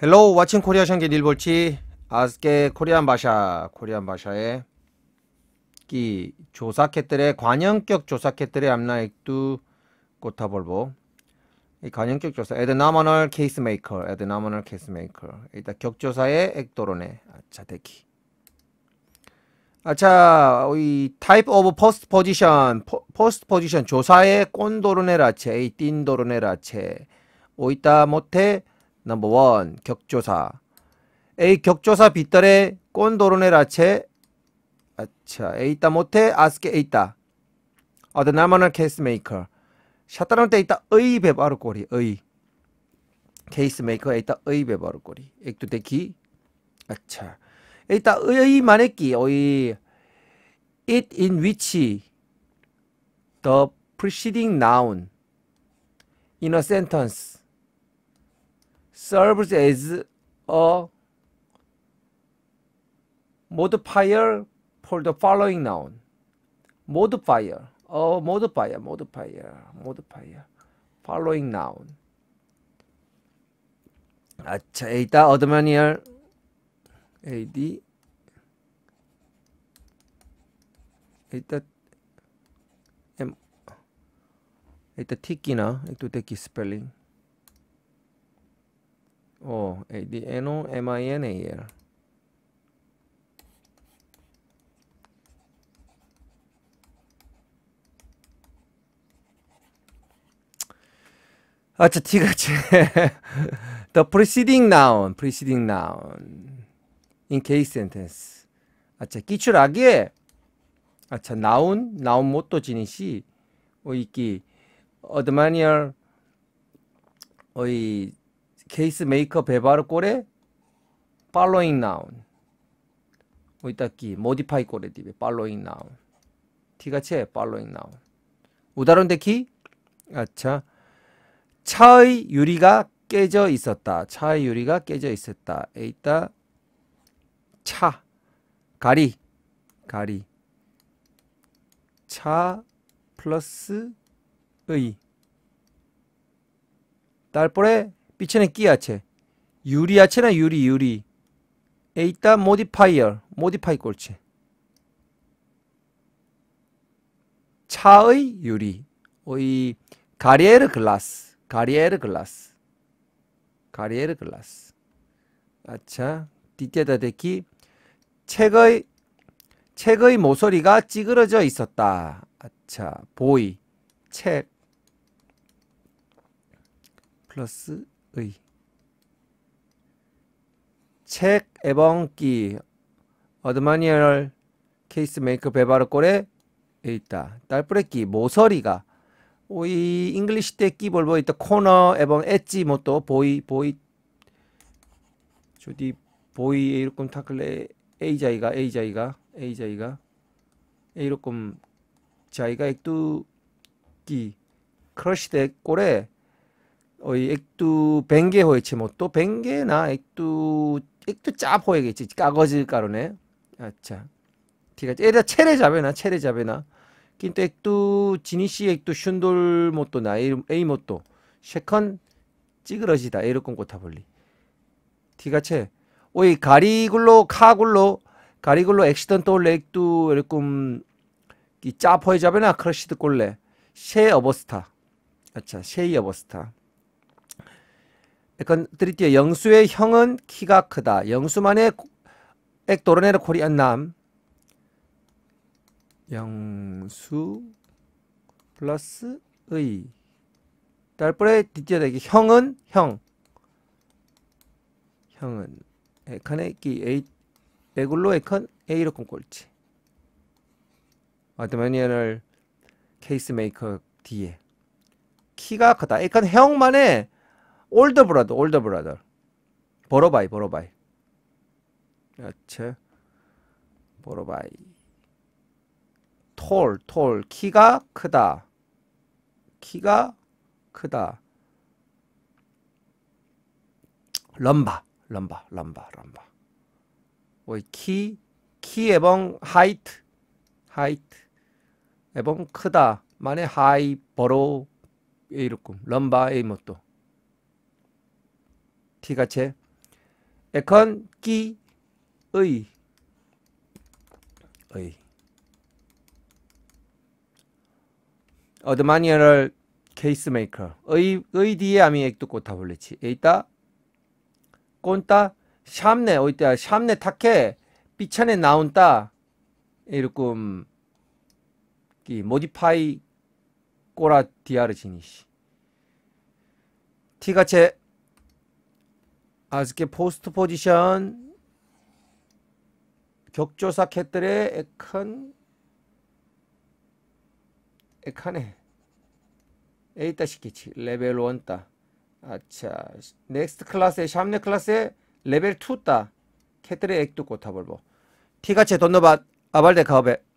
헬로우 왓칭 코리아 샹게 닐볼치 아스케 코리안 바샤 코리안 바샤의 기 조사캣들의 관형격 조사캣들의 암나익두 꼬타볼보 이관형격 조사 에드나머널 케이스메이커 에드나머널 케이스메이커 일단 격조사의 액도론의 아차대키 아차 이 타입 오브 포스트 포지션 포스트 포지션 조사의 꼰도론네 라체 이띤도론네 라체 오이타 모테 넘버 원 격조사 A 격조사 빗달에 꼰도론의 라체 아차 에이따 모테 아스케 에이따 어드 나만을 케이스메이커 샤타랑 때 있다 의배바르 꼬리 의 케이스메이커 에이따 의배바르 꼬리 액두데키 아차 에이따 의 마네끼 어이 it in which the preceding noun in a sentence serves as a modifier for the following noun. Modifier, a modifier, modifier, modifier, following noun. 아차, 에이다, 어드마니얼, AD, 에이다, M, 에이다, 티키나, 에이다, 티키 스펠링. O ADNO MINAL 아차 티가 제 The preceding noun, preceding noun in case sentence. 아차 기출하기에 아차 noun, noun 모토 지니시 오이기 어드마니얼 어이 케이스 메이커 베바르 골에 팔로잉 나운 오이따끼 모디파이 골에 디베 팔로잉 나운 티가체 팔로잉 나운 우다론데키 아차 차의 유리가 깨져 있었다. 차의 유리가 깨져 있었다. 에이따 차 가리 가리 차 플러스 의딸볼레 빛에는 끼야채. 유리야채나 유리 유리. 에 있다 모디파이어. 모디파이 꼴체. 차의 유리. 오이 가리에르 글라스. 가리에르 글라스. 가리에르 글라스. 아차. 디테다 대키 책의 책의 모서리가 찌그러져 있었다. 아차. 보이 책 플러스 의책 에번기 어드마니얼 케이스 메이크 베바르꼴에 있다. 딸프레끼 모서리가 오이 잉글리시 때끼 볼보 있다 코너 에번 엣지 모또 뭐 보이 보이 조디 보이 에이로콤 타클레 에이자이가 에이자이가 에이자이가 에이로콤 자이가 액두끼 크러시 때 꼴에 어이 액두 뱅게 호이치 뭐또 뱅게나 액두 액두 짭 호이겠지 까거지 까로네 아차 티가 에다 체레 잡에나 체레 잡에나 কিন্তু একটু জিনিসই একটু সুন্দর মতো না এই এই মতো সেখান 찌그러지다 এরকম কথা বলি ঠিক আছে ওই গাড়িগুলো খাগুলো গাড়িগুলো অ্যাক্সিডেন্ট হলে একটু এরকম কি চাপ হয়ে যাবে না ক্রাশ করলে সে অবস্থা আচ্ছা সেই অবস্থা 건드릴게요. 영수의 형은 키가 크다. 영수만의 액도르네르 코리안 남. 영수 플러스 의. 딸뿔의 뒤어되기 형은 형. 형은 에칸의 기 에이 에굴로 에칸 에이로 꿈꼴지. 아드마니언을 케이스메이커 뒤에 키가 크다. 에칸 형만의 올더 브라더, 올더 브라더. 보로바이, 보로바이. 그렇죠. 보로바이. 톨, 톨. 키가 크다. 키가 크다. 럼바, 럼바, 럼바, 럼바. 오이 키, 키 এ ব 하이트, 하이트. া ই 크다 만া 하이 হ 로 ই বড় এইরকম ল 티가체 에컨 끼의 의 어드마니얼 케이스메이커 의, 의 뒤에 아미 액도 꼬타 볼레치 에이따 꼰따 샴네 어이따 샴네 타케 삐찬에 나온따 이렇꿈기 모디파이 꼬라 디아르 지니시 티가체 아즈케 포스트 포지션 격조사 캣들의 에칸 에칸에 에이타 시키치 레벨 1따 아차 넥스트 클래스에 샴네 클래스에 레벨 2따 캣들의 액두 꼬타볼보 티가체 돈노밭 아발데 카오베